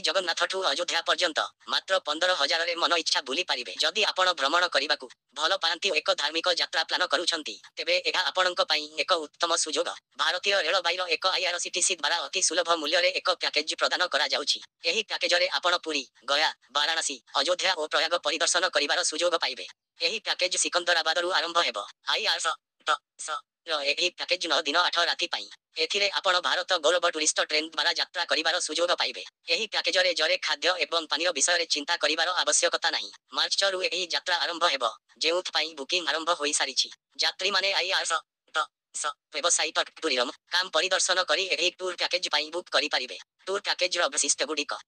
ଜଗନ୍ନାଥଠୁ ଅଯୋଧ୍ୟା ପର୍ଯ୍ୟନ୍ତ ମାତ୍ର ପନ୍ଦର ହଜାରରେ ମନ ଇଚ୍ଛା ବୁଲି ପାରିବେ ଯଦି ଆପଣ ଭ୍ରମଣ କରିବାକୁ ଭଲ ପାଆନ୍ତି ଓ ଏକ ଧାର୍ମିକ ଯାତ୍ରା ପ୍ଲାନ କରୁଛନ୍ତି ତେବେ ଏହା ଆପଣଙ୍କ ପାଇଁ ଏକ ଉତ୍ତମ ସୁଯୋଗ ଭାରତୀୟ ରେଳବାଇର ଏକ ଆଇଆରସିଟିସି ଦ୍ୱାରା ଅତି ସୁଲଭ ମୂଲ୍ୟରେ ଏକ ପ୍ୟାକେଜ ପ୍ରଦାନ କରାଯାଉଛି ଏହି ପ୍ୟାକେଜରେ ଆପଣ ପୁରୀ ଗୟା ବାରାଣାସୀ ଅଯୋଧ୍ୟା ଓ ପ୍ରୟାଗ ପରିଦର୍ଶନ କରିବାର ସୁଯୋଗ ପାଇବେ ଏହି ପ୍ୟାକେଜ ସିକନ୍ଦରାବାଦରୁ ଆରମ୍ଭ ହେବ ଆଇଆର୍ସ ର ଏହି ପ୍ୟାକେଜ୍ ନଅ ଦିନ ଆଠ ରାତି ପାଇଁ ଏଥିରେ ଆପଣ ଭାରତ ଗୌରବ ଟୁରିଷ୍ଟ ଟ୍ରେନ୍ ଦ୍ୱାରା ଯାତ୍ରା କରିବାର ସୁଯୋଗ ପାଇବେ ଏହି ପ୍ୟାକେଜରେ ଜରେ ଖାଦ୍ୟ ଏବଂ ପାନୀୟ ବିଷୟରେ ଚିନ୍ତା କରିବାର ଆବଶ୍ୟକତା ନାହିଁ ମାର୍ଚ୍ଚରୁ ଏହି ଯାତ୍ରା ଆରମ୍ଭ ହେବ ଯେଉଁଥିପାଇଁ ବୁକିଂ ଆରମ୍ଭ ହୋଇସାରିଛି ଯାତ୍ରୀମାନେ ଆଇଆର୍ସ ୱେବସାଇଟ୍ ଟୁରିରମ୍ କାମ ପରିଦର୍ଶନ କରି ଏହି ଟୁର୍ ପ୍ୟାକେଜ୍ ପାଇଁ ବୁକ୍ କରିପାରିବେ ଟୁର୍ ପ୍ୟାକେଜର ବୈଶିଷ୍ଟ୍ୟ ଗୁଡ଼ିକ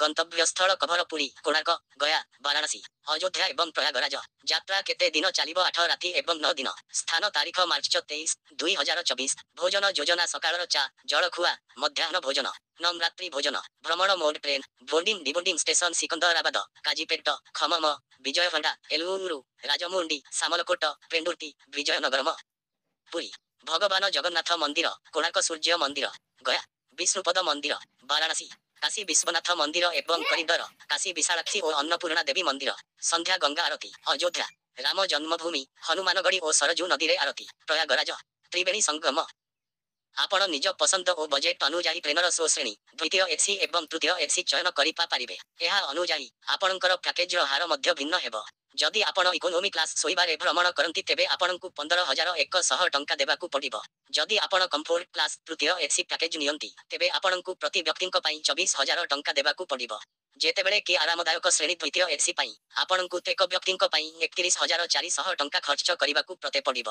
ଗନ୍ତବ୍ୟ ସ୍ଥଳ କଭର ପୁଣି କୋଣାର୍କ ଗୟା ବାରାଣସୀ ଅଯୋଧ୍ୟା ଏବଂ ପ୍ରୟାଗରାଜ ଯାତ୍ରା କେତେ ଦିନ ଚାଲିବ ଆଠ ରାତି ଏବଂ ନଅ ଦିନ ସ୍ଥାନ ତାରିଖ ମାର୍ଚ୍ଚ ତେଇଶ ଦୁଇ ହଜାର ଚବିଶ ଭୋଜନ ଯୋଜନା ସକାଳର ଚା ଜଳଖୁଆ ମଧ୍ୟାହ୍ନ ଭୋଜନ ନମରାତ୍ରି ଭୋଜନ ଭ୍ରମଣ mode train boarding deboarding station Secunderabad Kazipet Khammam Vijayawada Eluru Rajahmundry Samalkot Pendurthi Vizianagaram Puri ଭଗବାନ ଜଗନ୍ନାଥ ମନ୍ଦିର କୋଣାର୍କ ସୂର୍ଯ୍ୟ ମନ୍ଦିର ଗୟା ବିଷ୍ଣୁପଦ ମନ୍ଦିର ବାରାଣସୀ কাশী বিশ্বনাথ মন্দির এবং করিদর কাশী বিশালাক্ষী ও অন্নপূর্ণা দেবী মন্দির সন্ধ্যা গঙ্গা আরতি অযোধ্যা রাম জন্মভূমি হনুমানগড়ি ও সরজু নদীরে আরতি প্রয়াগরাজ ত্রিবেণী সঙ্গম আপন নিজ পছন্দ ও বজেট অনুযায়ী প্লেনর সুশ্রেণী দ্বিতীয় এসি এবং তৃতীয় এসি চয়ন করিপা পারিবে এহা অনুযায়ী আপনার প্যাকেজর হার মধ্য ভিন্ন হব ଯଦି ଆପଣ ଇକୋନୋମି କ୍ଲାସ୍ ଶୋଇବାରେ ଭ୍ରମଣ କରନ୍ତି ତେବେ ଆପଣଙ୍କୁ ପନ୍ଦର ହଜାର ଏକ ଶହ ଟଙ୍କା ଦେବାକୁ ପଡ଼ିବ ଯଦି ଆପଣ କମ୍ଫୋର୍ଟ କ୍ଲାସ୍ ତୃତୀୟ ଏସି ପ୍ୟାକେଜ୍ ନିଅନ୍ତି ତେବେ ଆପଣଙ୍କୁ ପ୍ରତି ବ୍ୟକ୍ତିଙ୍କ ପାଇଁ ଚବିଶ ହଜାର ଟଙ୍କା ଦେବାକୁ ପଡ଼ିବ ଯେତେବେଳେ କି ଆରାମଦାୟକ ଶ୍ରେଣୀ ଦ୍ୱିତୀୟ ଏସି ପାଇଁ ଆପଣଙ୍କୁ ଏକ ବ୍ୟକ୍ତିଙ୍କ ପାଇଁ ଏକତିରିଶ ହଜାର ଚାରିଶହ ଟଙ୍କା ଖର୍ଚ୍ଚ କରିବାକୁ ପ୍ରତେ ପଡ଼ିବ